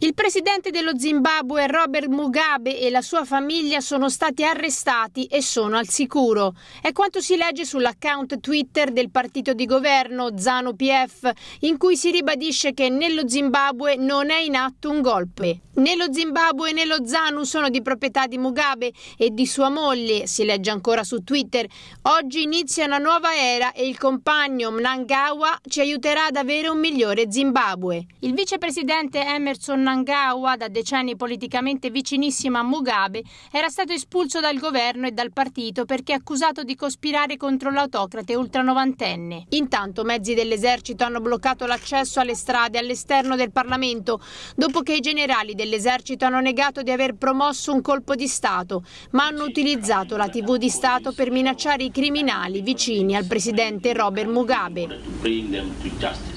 Il presidente dello Zimbabwe Robert Mugabe e la sua famiglia sono stati arrestati e sono al sicuro. È quanto si legge sull'account Twitter del partito di governo Zanu PF, in cui si ribadisce che nello Zimbabwe non è in atto un golpe. Nello Zimbabwe né lo Zanu sono di proprietà di Mugabe e di sua moglie, si legge ancora su Twitter. Oggi inizia una nuova era e il compagno Mnangawa ci aiuterà ad avere un migliore Zimbabwe. Il vicepresidente Emerson Mnangawa, da decenni politicamente vicinissimo a Mugabe, era stato espulso dal governo e dal partito perché accusato di cospirare contro l'autocrate ultranovantenne. Intanto mezzi dell'esercito hanno bloccato l'accesso alle strade all'esterno del Parlamento dopo che i generali del l'esercito hanno negato di aver promosso un colpo di Stato, ma hanno utilizzato la TV di Stato per minacciare i criminali vicini al presidente Robert Mugabe.